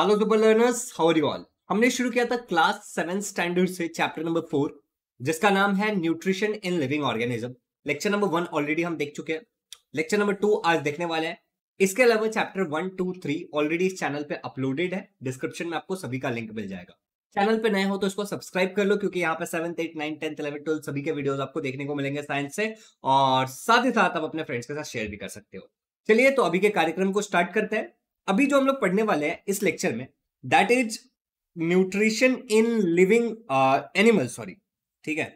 hello super learners how are you all हमने शुरू किया था क्लास सेवन स्टैंडर्ड से चैप्टर नंबर फोर जिसका नाम है nutrition in living organism lecture number one already हम देख चुके हैं लेक्चर नंबर टू आज देखने वाले हैं इसके अलावा chapter one two three already इस चैनल पे अपलोडेड है डिस्क्रिप्शन में आपको सभी का लिंक मिल जाएगा चैनल पे नए हो तो इसको सब्सक्राइब कर लो क्योंकि यहाँ पे seven eight nine tenth eleven twelfth सभी के वीडियोस आपको देखने को मिलेंगे साइंस से और साथ ही साथ आप अपने फ्रेंड्स के साथ शेयर भी कर सकते हो चलिए तो अभी के कार्यक्रम को स्टार्ट करते हैं अभी जो हम लोग पढ़ने वाले हैं इस लेक्चर में that is nutrition in living animal sorry ठीक है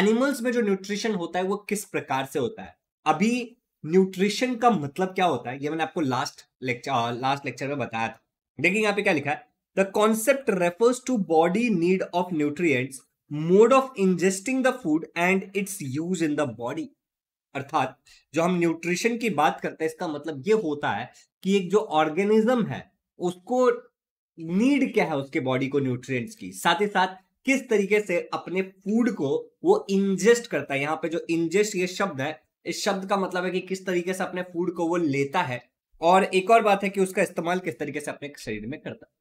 एनिमल्स में जो न्यूट्रिशन होता है वो किस प्रकार से होता है अभी न्यूट्रिशन का मतलब क्या होता है ये मैंने आपको लास्ट लेक्चर लास्ट लेक्चर में बताया था देखिए यहाँ पे क्या लिखा है the concept refers to body need of nutrition mode of ingesting the food and its use in the body अर्थात जो हम न्यूट्रिशन की बात करते हैं इसका मतलब ये होता है कि एक जो ऑर्गेनिज्म है उसको नीड क्या है उसके बॉडी को न्यूट्रिएंट्स की साथ ही साथ किस तरीके से अपने फूड को वो इंजेस्ट करता है यहाँ पे जो इंजेस्ट ये शब्द है इस शब्द का मतलब है कि किस तरीके से अपने फूड को वो लेता है और एक और बात है कि उसका इस्तेमाल किस तरीके से अपने शरीर में करता है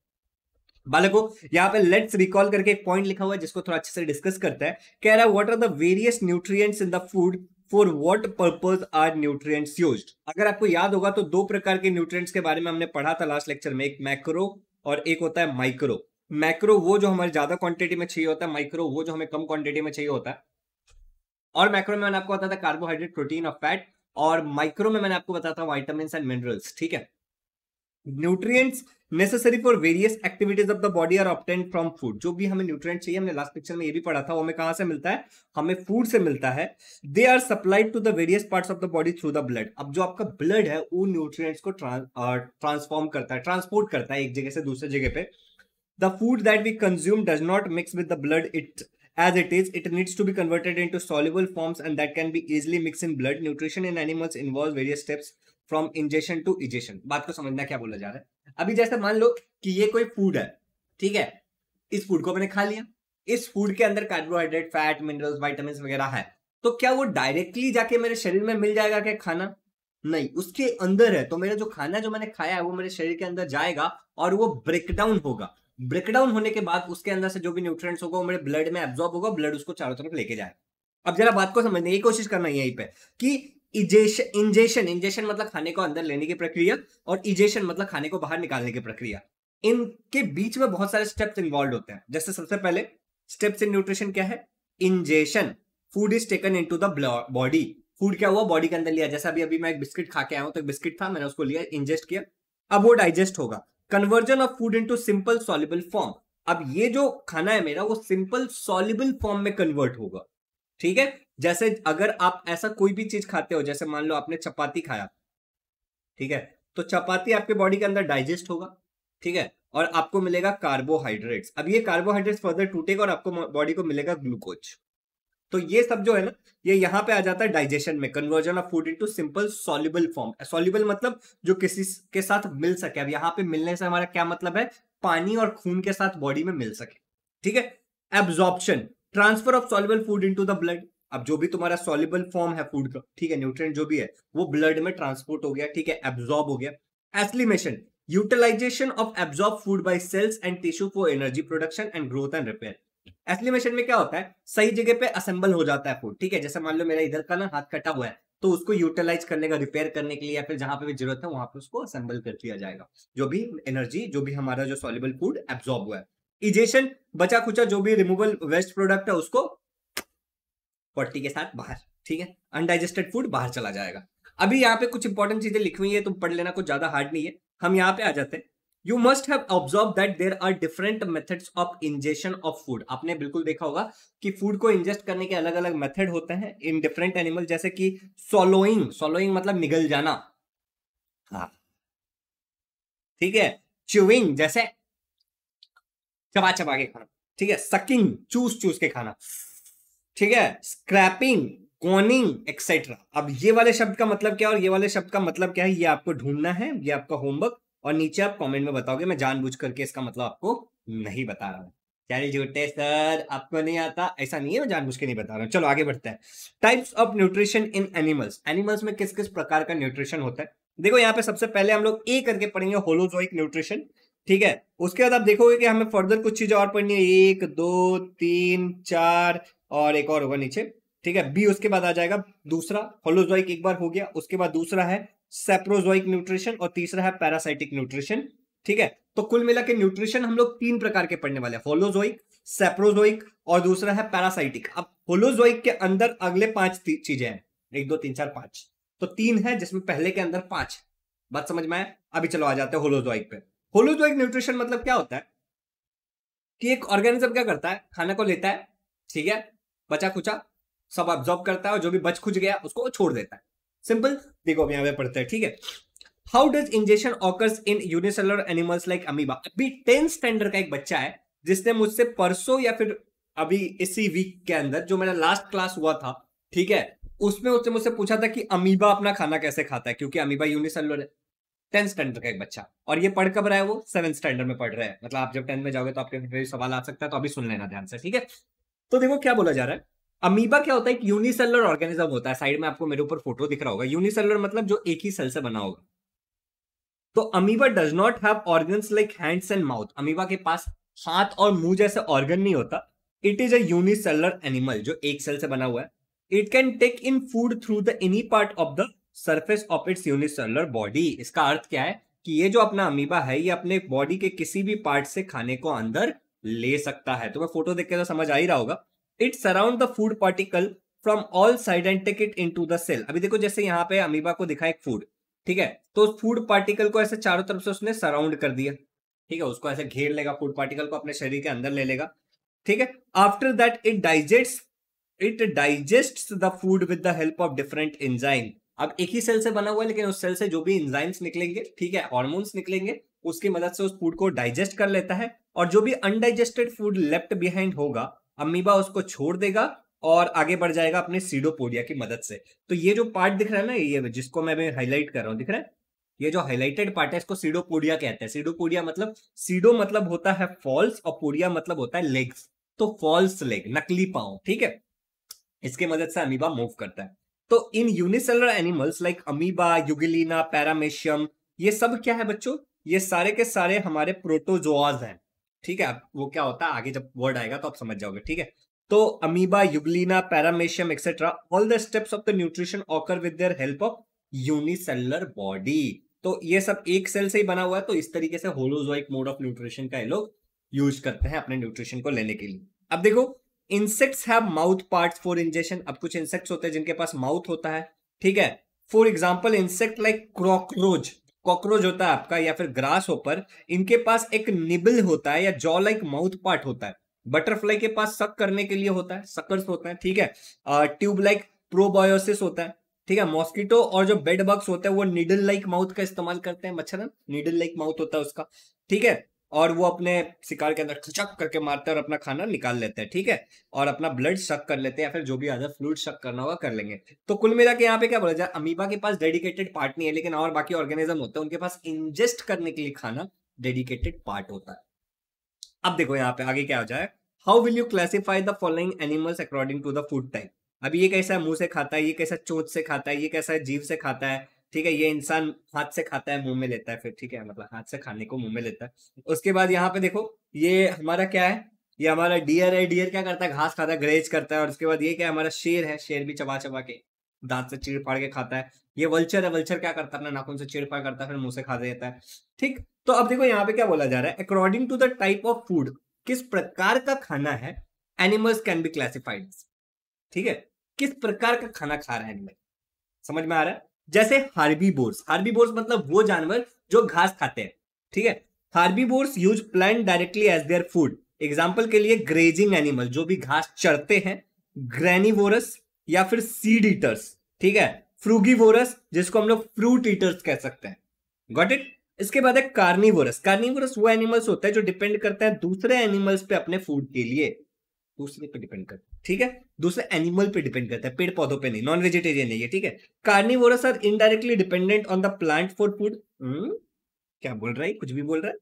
बालको यहाँ पे लेट्स रिकॉल करके एक पॉइंट लिखा हुआ है जिसको थोड़ा अच्छे से डिस्कस करता है कह रहा है what are the various nutrients in the food for what purpose are nutrients use अगर आपको याद होगा तो दो प्रकार के न्यूट्रिएंट्स के बारे में हमने पढ़ा था लास्ट लेक्चर में एक मैक्रो और एक होता है माइक्रो मैक्रो वो जो हमारे ज्यादा क्वांटिटी में चाहिए होता है माइक्रो वो जो हमें कम क्वांटिटी में चाहिए होता है और मैक्रो में मैंने आपको बताया था कार्बोहाइड्रेट प्रोटीन और फैट और माइक्रो में मैंने आपको बताया था वाइटामिन एंड मिनरल्स ठीक है nutrients necessary for various activities of the body are obtain from food जो भी हमें न्यूट्रिएंट चाहिए हमने लास्ट पिक्चर में ये भी पढ़ा था वो हमें कहां से मिलता है हमें फूड से मिलता है they are supplied to the various parts of the body through the blood अब जो आपका ब्लड है वो न्यूट्रिएंट्स को ट्रांसफॉर्म करता है ट्रांसपोर्ट करता है एक जगह से दूसरे जगह पे the food that we consume does not mix with the blood it as it is it needs to be converted in to soluble forms and that can be easily mix in blood nutrition in animals involve various steps from ingestion to egestion बात को समझना क्या बोला जा रहा है अभी जैसे मान लो कि ये कोई फूड है ठीक है इस फूड को मैंने खा लिया इस फूड के अंदर कार्बोहाइड्रेट फैट मिनरल्स वाइटामिन वगैरह है तो क्या वो डायरेक्टली जाके मेरे शरीर में मिल जाएगा क्या खाना नहीं उसके अंदर है तो मेरा जो खाना जो मैंने खाया है वो मेरे शरीर के अंदर जाएगा और वो ब्रेकडाउन होगा ब्रेकडाउन होने के बाद उसके अंदर से जो भी न्यूट्रिएंट्स होगा वो मेरे ब्लड में एब्जॉर्ब होगा ब्लड उसको चारों तरफ लेके जाएगा अब जरा बात को समझने की कोशिश करना यहीं पे कि इजेशन इंजेशन इंजेशन मतलब खाने को अंदर लेने की प्रक्रिया और इजेशन मतलब खाने को बाहर निकालने की प्रक्रिया इनके बीच में बहुत सारे स्टेप्स इन्वॉल्व होते हैं जैसे सबसे पहले स्टेप्स इन न्यूट्रिशन क्या है ingestion food is taken in to the body food क्या हुआ बॉडी के अंदर लिया जैसे अभी अभी मैं एक बिस्किट खा के आया हूँ तो एक बिस्किट था मैंने उसको लिया इंजेस्ट किया अब वो डाइजेस्ट होगा conversion of food into simple soluble form अब ये जो खाना है मेरा वो सिंपल सॉलिबल फॉर्म में कन्वर्ट होगा ठीक है जैसे अगर आप ऐसा कोई भी चीज खाते हो जैसे मान लो आपने चपाती खाया ठीक है तो चपाती आपके बॉडी के अंदर डाइजेस्ट होगा ठीक है और आपको मिलेगा कार्बोहाइड्रेट्स अब ये कार्बोहाइड्रेट्स फर्दर टूटेगा और आपको बॉडी को मिलेगा ग्लूकोज तो ये सब जो है ना ये यहाँ पे आ जाता है डाइजेशन में conversion of food into simple soluble form soluble मतलब जो किसी के साथ मिल सके अब यहाँ पे मिलने से हमारा क्या मतलब है पानी और खून के साथ बॉडी में मिल सके ठीक है absorption transfer of soluble food into the blood अब जो भी तुम्हारा सॉल्युबल फॉर्म है फूड का ठीक है न्यूट्रिएंट जो भी है वो ब्लड में ट्रांसपोर्ट हो गया ठीक है एब्जॉर्ब हो गया assimilation utilization of absorb food by cells and tissue for energy production and growth and repair assimilation में क्या होता है सही जगह पे असेंबल हो जाता है फूड ठीक है जैसे मान लो मेरा इधर का ना हाथ कटा हुआ है तो उसको यूटिलाइज करने का रिपेयर करने के लिए या फिर जहां पे भी जरूरत है वहां पे उसको असेंबल कर दिया जाएगा जो भी एनर्जी जो भी हमारा जो सॉल्युबल फूड एब्जॉर्ब हुआ है इजेशन बचा खुचा जो भी रिमूवल वेस्ट प्रोडक्ट है उसको पट्टी के साथ बाहर ठीक है अनडाइजेस्टेड फूड बाहर चला जाएगा अभी यहाँ पे कुछ इंपॉर्टेंट चीजें लिखी हुई है तुम पढ़ लेना कुछ ज्यादा हार्ड नहीं है हम यहाँ पे आ जाते हैं you must have observe that there are different methods of ingestion of food आपने बिल्कुल देखा होगा कि फूड को इंजेस्ट करने के अलग अलग मेथड होते हैं इन डिफरेंट एनिमल जैसे कि सोलोइंग सोलोइंग मतलब निगल जाना हाँ ठीक है चुविंग जैसे चबा चबा के खाना ठीक है सकिंग चूस चूस के खाना ठीक है स्क्रैपिंग कॉनिंग एक्सेट्रा अब ये वाले शब्द का मतलब क्या है और ये वाले शब्द का मतलब क्या है ये आपको ढूंढना है ये आपका होमवर्क और नीचे आप कमेंट में बताओगे मैं जानबूझ करके इसका मतलब आपको नहीं बता रहा हूं चल झूठे सर आपको नहीं आता ऐसा नहीं है मैं जानबूझ के नहीं बता रहा हूँ चलो आगे बढ़ते हैं types of nutrition in animals animals में किस किस प्रकार का न्यूट्रिशन होता है देखो यहाँ पे सबसे पहले हम लोग ए करके पढ़ेंगे होलोजोइक न्यूट्रिशन ठीक है उसके बाद आप देखोगे कि हमें फर्दर कुछ चीजें और पढ़नी है एक दो तीन चार और एक और होगा नीचे ठीक है बी उसके बाद आ जाएगा दूसरा होलोजॉइक एक बार हो गया उसके बाद दूसरा है सेप्रोजॉइक न्यूट्रिशन और तीसरा है पैरासाइटिक न्यूट्रिशन ठीक है तो कुल मिला के न्यूट्रिशन हम लोग तीन प्रकार के पढ़ने वाले हैं होलोजोइक सेप्रोजोइक और दूसरा है पैरासाइटिक अब होलोजॉइक के अंदर अगले पांच चीजें हैं एक दो तीन चार पांच तो तीन है जिसमें पहले के अंदर पांच बात समझ में आया अभी चलो आ जाते हैं होलोजॉइक पे होलोजोइक न्यूट्रिशन मतलब क्या होता है कि एक ऑर्गेनिज्म क्या करता है खाना को लेता है ठीक है बचा खुचा सब ऑब्जॉर्ब करता है और जो भी बच खुच गया उसको छोड़ देता है सिंपल देखो हम यहां पे पढ़ते हैं ठीक है how does injection occurs in unicellular animals like amoeba अभी टेंथ स्टैंडर्ड का एक बच्चा है जिसने मुझसे परसों या फिर अभी इसी वीक के अंदर जो मेरा लास्ट क्लास हुआ था ठीक है उसमें उसने मुझसे पूछा था कि अमीबा अपना खाना कैसे खाता है क्योंकि अमीबा यूनिसेलर है टेंथ स्टैंडर्ड का एक बच्चा और ये पढ़ कब रहा है वो सेवन स्टैंडर्ड में पढ़ रहा है मतलब आप जब टेंथ में जाओगे तो आपके भी सवाल आ सकता है तो अभी सुन लेना ध्यान से ठीक है तो देखो क्या बोला जा रहा है अमीबा क्या होता है एक यूनिसेलर ऑर्गेनिज्म होता है साइड में आपको मेरे ऊपर फोटो दिख रहा होगा यूनिसेलर मतलब जो एक ही सेल से बना होगा तो amoeba does not have organs like hands and mouth amoeba के पास हाथ और मुंह जैसे ऑर्गन नहीं होता it is a unicellular animal जो एक सेल से बना हुआ है it can take in food through the any part of the surface of its unicellular body इसका अर्थ क्या है कि ये जो अपना अमीबा है ये अपने बॉडी के किसी भी पार्ट से खाने को अंदर ले सकता है तो मैं फोटो देख के तो समझ आ ही रहा होगा it surround the food particle from all side and take it in to the cell अभी देखो जैसे यहाँ पे अमीबा को दिखा एक फूड ठीक है तो उस फूड पार्टिकल को ऐसे चारों तरफ से उसने सराउंड कर दिया ठीक है उसको ऐसे घेर लेगा फूड पार्टिकल को अपने शरीर के अंदर ले लेगा ठीक है after that it digest it digest the food with the help of different enzyme अब एक ही सेल से बना हुआ है लेकिन उस सेल से जो भी इंजाइम्स निकलेंगे ठीक है हॉर्मोन्स निकलेंगे उसकी मदद से उस फूड को डाइजेस्ट कर लेता है और जो भी अनडाइजेस्टेड फूड लेफ्ट बिहाइंड होगा अमीबा उसको छोड़ देगा और आगे बढ़ जाएगा अपने सीडोपोडिया की मदद से तो ये जो पार्ट दिख रहा है ना ये जिसको मैं हाईलाइट कर रहा हूँ दिख रहा है ये जो हाईलाइटेड पार्ट है इसको सीडोपोडिया कहते हैं सीडोपोडिया मतलब सीडो मतलब होता है फॉल्स और पोडिया मतलब होता है लेग्स तो फॉल्स लेग नकली पाओ ठीक है इसके मदद से अमीबा मूव करता है तो in unicellular animals like amoeba euglena paramecium ये सब क्या है बच्चों ये सारे के सारे हमारे प्रोटोजोआज हैं ठीक है वो क्या होता है आगे जब वर्ड आएगा तो आप समझ जाओगे ठीक है तो amoeba euglena paramecium etcetera all the steps of the nutrition occur with their help of unicellular body तो ये सब एक सेल से ही बना हुआ है तो इस तरीके से होलोजोइक मोड ऑफ न्यूट्रिशन का ये लोग यूज करते हैं अपने न्यूट्रिशन को लेने के लिए अब देखो insects have mouth parts for ingestion अब कुछ इंसेक्ट्स होते हैं जिनके पास माउथ होता है ठीक है for example insect like cockroach cockroach होता है आपका या फिर ग्रास होपर इनके पास एक निबल होता है या जॉ लाइक माउथ पार्ट होता है बटरफ्लाई के पास सक करने के लिए होता है सकर्स uh, होता है ठीक है ट्यूब लाइक प्रोबायोसिस होता है ठीक है मॉस्किटो और जो बेड बग्स होता है वो निडल लाइक माउथ का इस्तेमाल करते हैं मच्छर नीडल लाइक माउथ होता है उसका ठीक है और वो अपने शिकार के अंदर खचक करके मारते हैं और अपना खाना निकाल लेते हैं ठीक है और अपना ब्लड शक कर लेते हैं या फिर जो भी अदर फ्लूड शक करना होगा कर लेंगे तो कुल मिला के यहाँ पे क्या बोला जाए अमीबा के पास डेडिकेटेड पार्ट नहीं है लेकिन और बाकी ऑर्गेनिज्म होते हैं उनके पास इंजेस्ट करने के लिए खाना डेडिकेटेड पार्ट होता है अब देखो यहाँ पे आगे क्या हो जाए how will you classify the following animals according to the food type अभी ये कैसा है मुंह से खाता है ये कैसा चोट से खाता है ये कैसा है जीव से खाता है ठीक है ये इंसान हाथ से खाता है मुंह में लेता है फिर ठीक है मतलब हाथ से खाने को मुंह में लेता है उसके बाद यहाँ पे देखो ये हमारा क्या है ये हमारा डियर है डियर क्या करता है घास खाता है ग्रेज करता है और उसके बाद ये क्या है हमारा शेर है शेर भी चबा चबा के दांत से चीड़ फाड़ के खाता है ये वल्चर है वल्चर क्या करता है अपना नाखून से चीड़ फाड़ करता है फिर मुंह से खा देता है ठीक तो अब देखो यहाँ पे क्या बोला जा रहा है according to the type of food किस प्रकार का खाना है एनिमल्स कैन बी क्लासिफाइड ठीक है किस प्रकार का खाना खा रहा है एनिमल समझ में आ रहा है जैसे हार्बी बोर्स हार्बी बोर्स मतलब वो जानवर जो घास खाते हैं ठीक है herbivores use plant directly as their food example के लिए ग्रेजिंग एनिमल जो भी घास चढ़ते हैं ग्रैनीवोरस या फिर सीड ईटर्स ठीक है फ्रूगीवोरस जिसको हम लोग फ्रूट ईटर्स कह सकते हैं गॉट इट इसके बाद है कार्निवोरस कार्निवोरस वो एनिमल्स होता है जो डिपेंड करता है दूसरे एनिमल्स पे अपने फूड के लिए दूसरे पे डिपेंड करते हैं ठीक है दूसरा एनिमल पे डिपेंड करता है पेड़ पौधों पे नहीं नॉन वेजिटेरियन है ठीक है carnivorous are indirectly dependent on the plant for food क्या बोल रहा है कुछ भी बोल रहा है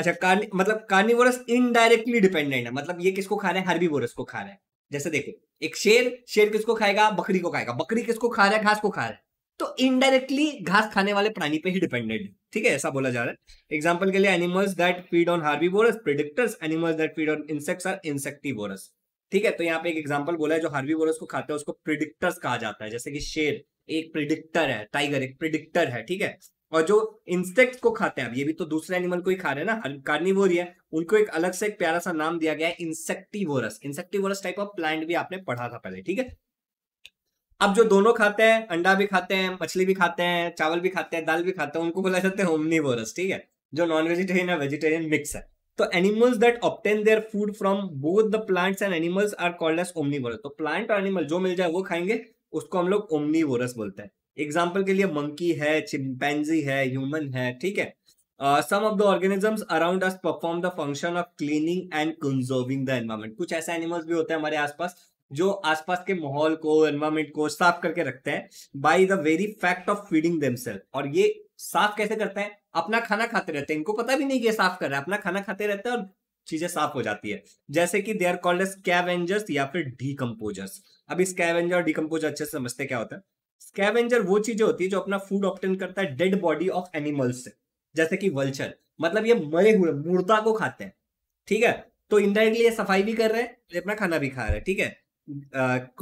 अच्छा कार्नि मतलब कार्निवोरस इनडायरेक्टली डिपेंडेंट है मतलब ये किसको खा रहे हैं हर्बीवोरस को खा रहे हैं जैसे देखो एक शेर शेर किसको खाएगा बकरी को खाएगा बकरी किसको खा रहा है घास को खा रहा है तो इनडायरेक्टली घास खाने वाले प्राणी पे ही डिपेंडेंट है ठीक है ऐसा बोला जा रहा है एग्जाम्पल के लिए animals that feed on herbivorous predators animals that feed on insects are insectivorous ठीक है तो यहाँ पे एक एग्जाम्पल बोला है जो हार्वी बोरस को खाता है उसको प्रिडिक्टर्स कहा जाता है जैसे कि शेर एक प्रिडिक्टर है टाइगर एक प्रिडिक्टर है ठीक है और जो इंसेक्ट को खाते हैं अब ये भी तो दूसरे एनिमल को ही खा रहे हैं ना कार्निवोर है उनको एक अलग से एक प्यारा सा नाम दिया गया है insectivorous insectivorous type of plant भी आपने पढ़ा था पहले ठीक है अब जो दोनों खाते हैं अंडा भी खाते हैं मछली भी खाते हैं चावल भी खाते हैं दाल भी खाते हैं उनको बोला जाता है होमनीवोरस ठीक है जो नॉन वेजिटेरियन है वेजिटेरियन मिक्स है तो animals that obtain their food from both the plants and animals are called as omnivorous तो प्लांट और एनिमल जो मिल जाए वो खाएंगे उसको हम लोग ओमनीवोरस बोलते हैं एग्जाम्पल के लिए मंकी है चिंपैंजी है ह्यूमन है ठीक है some of the organisms around us perform the function of cleaning and conserving the environment कुछ ऐसे एनिमल्स भी होते हैं हमारे आसपास जो आसपास के माहौल को एनवायरमेंट को साफ करके रखते हैं by the very fact of feeding themselves और ये साफ कैसे करते हैं अपना खाना खाते रहते हैं इनको पता भी नहीं कि साफ कर रहा है अपना खाना खाते रहते हैं और चीजें साफ हो जाती है जैसे कि they are called as scavengers या फिर डीकम्पोजर्स अब स्कैवेंजर और डीकम्पोजर अच्छे से समझते क्या होता है स्कैवेंजर वो चीजें होती है जो अपना फूड ऑप्टेन करता है डेड बॉडी ऑफ एनिमल्स से जैसे कि वल्चर मतलब ये मरे हुए मुर्दा को खाते हैं ठीक है तो इनडायरेक्टली ये सफाई भी कर रहे हैं अपना खाना भी खा रहे हैं ठीक है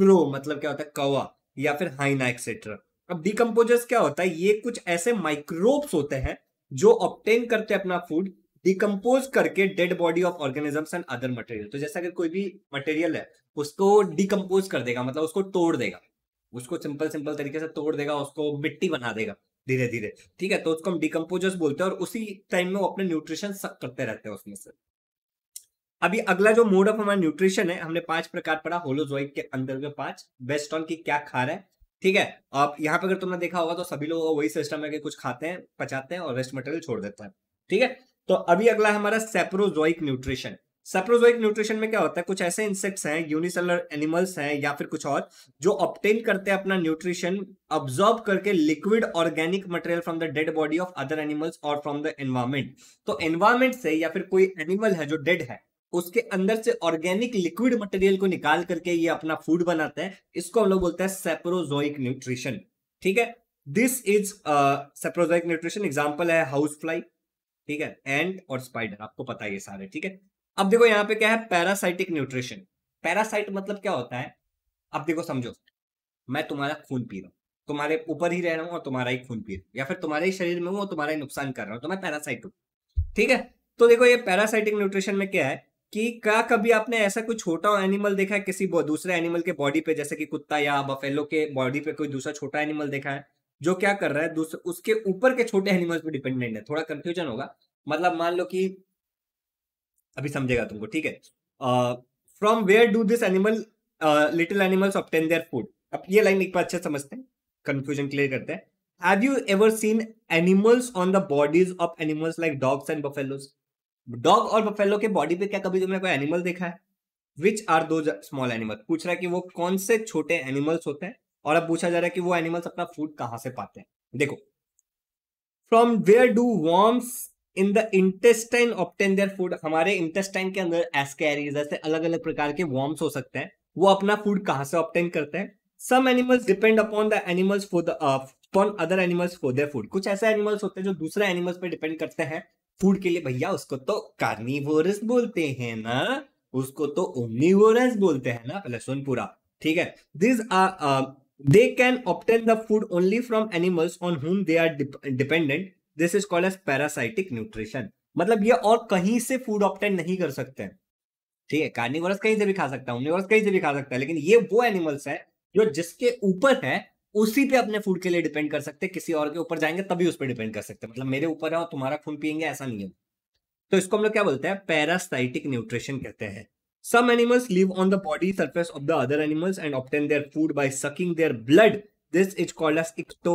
क्रो मतलब क्या होता है कौवा या फिर हाइना एक्सेट्रा अब डिकम्पोजर्स क्या होता है ये कुछ ऐसे माइक्रोब्स होते हैं जो ऑप्टेन करते हैं अपना फूड डिकम्पोज करके dead body of organisms and other material तो जैसा कि कोई भी मटेरियल है उसको डिकम्पोज कर देगा मतलब उसको तोड़ देगा उसको सिंपल सिंपल तरीके से तोड़ देगा उसको मिट्टी बना देगा धीरे धीरे ठीक है तो उसको हम डिकम्पोजर्स बोलते हैं और उसी टाइम में वो अपने न्यूट्रिशन सक करते रहते हैं उसमें से अभी अगला जो मोड ऑफ हमारा न्यूट्रिशन है हमने पांच प्रकार पढ़ा होलोजोइक के अंदर के पांच बेस्ट ऑन की क्या खा रहा है ठीक है आप यहाँ पे अगर तुमने देखा होगा तो सभी लोगों का वही सिस्टम है कि कुछ खाते हैं पचाते हैं और वेस्ट मटेरियल छोड़ देते हैं ठीक है तो अभी अगला है हमारा सेप्रोजोइक न्यूट्रिशन सेप्रोजोइक न्यूट्रिशन में क्या होता है कुछ ऐसे इंसेक्ट्स हैं यूनिसेलर एनिमल्स हैं या फिर कुछ और जो ऑप्टेन करते हैं अपना न्यूट्रिशन ऑब्जॉर्व करके liquid organic material from the dead body of other animals और फ्रॉम द एनवायरमेंट तो एनवायरमेंट से या फिर कोई एनिमल है जो डेड है उसके अंदर से ऑर्गेनिक लिक्विड मटेरियल को निकाल करके ये अपना फूड बनाता है इसको हम लोग बोलते हैं सेप्रोजोइक न्यूट्रिशन ठीक है this is saprozoic nutrition example है हाउस फ्लाई ठीक है एंड और स्पाइडर आपको पता है ये सारे ठीक है अब देखो यहाँ पे क्या है पैरासाइटिक न्यूट्रिशन पैरासाइट मतलब क्या होता है अब देखो समझो मैं तुम्हारा खून पी रहा हूँ तुम्हारे ऊपर ही रह रहा हूँ और तुम्हारा ही खून पी रहा हूँ या फिर तुम्हारे ही शरीर में हूँ और तुम्हारा ही नुकसान कर रहा हूँ तो मैं पैरासाइट हूँ ठीक है तो देखो ये पैरासाइटिक न्यूट्रिशन में क्या है कि क्या कभी आपने ऐसा कोई छोटा एनिमल देखा है किसी दूसरे एनिमल के बॉडी पे जैसे कि कुत्ता या बफेलो के बॉडी पे कोई दूसरा छोटा एनिमल देखा है जो क्या कर रहा है उसके ऊपर के छोटे एनिमल पे डिपेंडेंट है थोड़ा कंफ्यूजन होगा मतलब मान लो कि अभी समझेगा तुमको ठीक है from where do this animal little animals obtain their food अब ये लाइन एक बार अच्छा समझते हैं कंफ्यूजन क्लियर करते हैं have you ever seen animals on the bodies of animals like dogs and buffaloes dog और बफेलो के बॉडी पे क्या कभी तुमने कोई एनिमल देखा है which are too small animal पूछ रहा है कि वो कौन से छोटे एनिमल्स होते हैं और अब पूछा जा रहा है कि वो एनिमल्स अपना फूड कहां से पाते हैं देखो from where do worms in the intestine obtain their food हमारे इंटेस्टाइन के अंदर एस्केरीज ऐसे अलग अलग प्रकार के वॉर्म्स हो सकते हैं वो अपना फूड कहां से ऑप्टेन करते हैं some animals depend upon the animals for the upon other animals for their food कुछ ऐसे एनिमल्स होते हैं जो दूसरे एनिमल्स पर डिपेंड करते हैं फूड के लिए भैया उसको तो कार्निवोरस बोलते हैं ना उसको तो ओमनिवोरस बोलते हैं ना पहले सुन पूरा ठीक है this are they can obtain the food only from animals on whom they are dependent this is called as parasitic nutrition मतलब ये और कहीं से फूड ऑप्टेन नहीं कर सकते ठीक है कार्निवोरस कहीं से भी खा सकता है ओमनिवोरस कहीं से भी खा सकता है लेकिन ये वो एनिमल्स है जो जिसके ऊपर है उसी पे अपने फूड के लिए डिपेंड कर सकते हैं किसी और के ऊपर जाएंगे तभी उस पर डिपेंड कर सकते हैं मतलब मेरे ऊपर है और तुम्हारा खून पियेंगे ऐसा नहीं है तो इसको हम लोग क्या बोलते हैं पैरासाइटिक न्यूट्रिशन कहते हैं some animals live on the body surface of the other animals and obtain their food by sucking their blood is called as ecto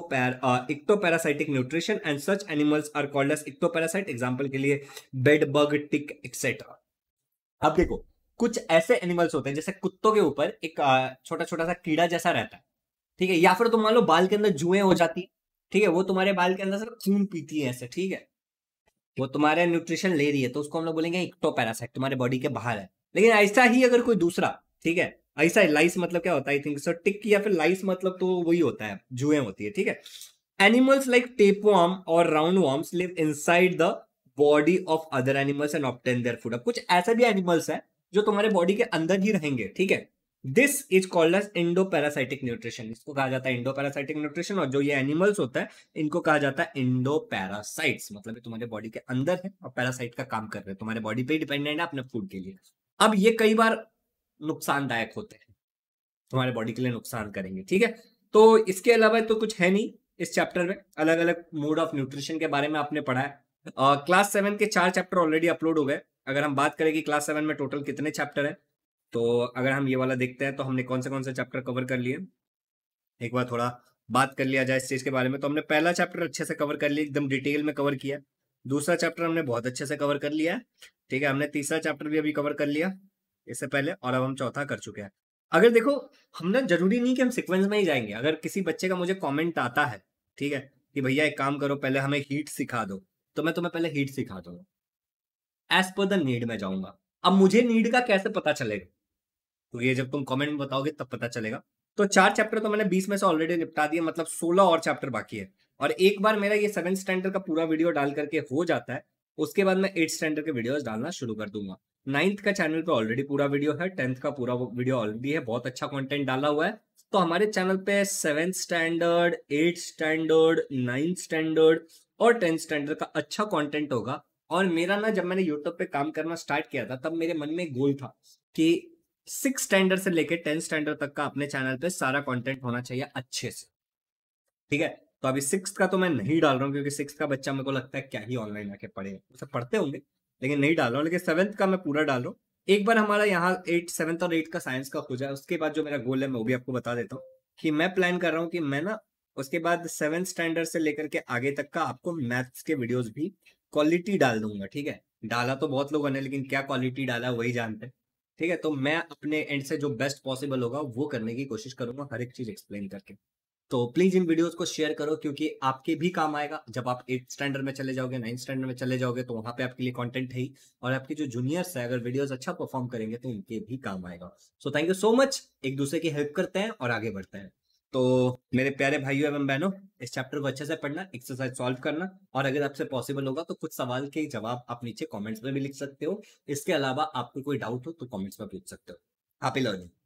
ectoparasitic nutrition and such animals are called as ectoparasite example के लिए bed bug टिक etcetera अब देखो कुछ ऐसे animals होते हैं जैसे कुत्तों के ऊपर एक uh, छोटा छोटा सा कीड़ा जैसा रहता है ठीक है या फिर तुम मान लो बाल के अंदर जुए हो जाती है ठीक है वो तुम्हारे बाल के अंदर सर खून पीती है ऐसे ठीक है वो तुम्हारे न्यूट्रिशन ले रही है तो उसको हम लोग बोलेंगे इक्टो पैरासाइट तुम्हारे बॉडी के बाहर है लेकिन ऐसा ही अगर कोई दूसरा ठीक है ऐसा लाइस मतलब क्या होता है आई थिंक सो टिक या फिर लाइस मतलब तो वही होता है जुए होती है ठीक है एनिमल्स लाइक टेप वॉर्म और roundworms live inside the body of other animals and obtain their food अब कुछ ऐसे भी एनिमल्स है जो तुम्हारे बॉडी के अंदर ही रहेंगे ठीक है this is called as endoparasitic nutrition इसको कहा जाता है इंडो पैरासाइटिक न्यूट्रिशन और जो ये एनिमल्स होता है इनको कहा जाता है इंडो पैरासाइट्स मतलब तुम्हारे बॉडी के अंदर है और पैरासाइट का काम कर रहे हैं तुम्हारे बॉडी पे ही डिपेंडेंट है अपने फूड के लिए अब ये कई बार नुकसानदायक होते हैं तुम्हारे बॉडी के लिए नुकसान करेंगे ठीक है तो इसके अलावा तो कुछ है नहीं इस चैप्टर में अलग अलग मोड ऑफ न्यूट्रिशन के बारे में आपने पढ़ा है क्लास सेवन के चार चैप्टर ऑलरेडी अपलोड हो गए अगर हम बात करें कि क्लास सेवन में टोटल कितने चैप्टर है तो अगर हम ये वाला देखते हैं तो हमने कौन से कौन से चैप्टर कवर कर लिए एक बार थोड़ा बात कर लिया जाए इस चीज़ के बारे में तो हमने पहला चैप्टर अच्छे से कवर कर लिया एकदम डिटेल में कवर किया दूसरा चैप्टर हमने बहुत अच्छे से कवर कर लिया ठीक है हमने तीसरा चैप्टर भी अभी कवर कर लिया इससे पहले और अब हम चौथा कर चुके हैं अगर देखो हमने जरूरी नहीं कि हम सिक्वेंस में ही जाएंगे अगर किसी बच्चे का मुझे कॉमेंट आता है ठीक है कि भैया एक काम करो पहले हमें हीट सिखा दो तो मैं तुम्हें पहले हीट सिखा दूंगा एज पर द नीड में जाऊंगा अब मुझे नीड का कैसे पता चलेगा तो ये जब तुम कमेंट में बताओगे तब पता चलेगा तो चार चैप्टर तो मैंने बीस में से ऑलरेडी निपटा दिए मतलब सोलह और चैप्टर बाकी है और एक बार मेरा ये सेवन स्टैंडर्ड का पूरा वीडियो डाल करके हो जाता है उसके बाद मैं एट स्टैंडर्ड के वीडियोस डालना शुरू कर दूंगा नाइन्थ का चैनल पे ऑलरेडी पूरा वीडियो है टेंथ का पूरा वीडियो ऑलरेडी है बहुत अच्छा कंटेंट डाला हुआ है तो हमारे चैनल पे seven standard eight standard ninth standard और टेंथ स्टैंडर्ड का अच्छा कंटेंट होगा और मेरा ना जब मैंने यूट्यूब पे काम करना स्टार्ट किया था तब मेरे मन में गोल था कि सिक्स स्टैंडर्ड से लेकर टेंथ स्टैंडर्ड तक का अपने चैनल पे सारा कंटेंट होना चाहिए अच्छे से ठीक है तो अभी सिक्स का तो मैं नहीं डाल रहा हूँ क्योंकि सिक्स का बच्चा मेरे को लगता है क्या ही ऑनलाइन आके पढ़ेगा उसे पढ़ते होंगे लेकिन नहीं डाल रहा हूँ लेकिन सेवन्थ का मैं पूरा डाल रहा हूँ एक बार हमारा यहाँ एट सेवन्थ और एट का साइंस का हो जाए उसके बाद जो मेरा गोल है मैं वो भी आपको बता देता हूँ कि मैं प्लान कर रहा हूँ कि मैं ना उसके बाद सेवन स्टैंडर्ड से लेकर के आगे तक का आपको मैथ्स के वीडियोज भी क्वालिटी डाल दूंगा ठीक है डाला तो बहुत लोगों ने लेकिन क्या क्वालिटी डाला वही जानते हैं ठीक है तो मैं अपने एंड से जो बेस्ट पॉसिबल होगा वो करने की कोशिश करूंगा हर एक चीज एक्सप्लेन करके तो प्लीज इन वीडियोस को शेयर करो क्योंकि आपके भी काम आएगा जब आप एट स्टैंडर्ड में चले जाओगे नाइन्थ स्टैंडर्ड में चले जाओगे तो वहां पे आपके लिए कंटेंट है ही और आपके जो जूनियर्स है अगर वीडियोस अच्छा परफॉर्म करेंगे तो उनके भी काम आएगा so thank you so much एक दूसरे की हेल्प करते हैं और आगे बढ़ते हैं तो मेरे प्यारे भाइयों एवं बहनों इस चैप्टर को अच्छे से पढ़ना एक्सरसाइज सॉल्व करना और अगर आपसे पॉसिबल होगा तो कुछ सवाल के जवाब आप नीचे कमेंट्स में भी लिख सकते हो इसके अलावा आपको कोई डाउट हो तो कमेंट्स में पूछ सकते हो हैप्पी लर्निंग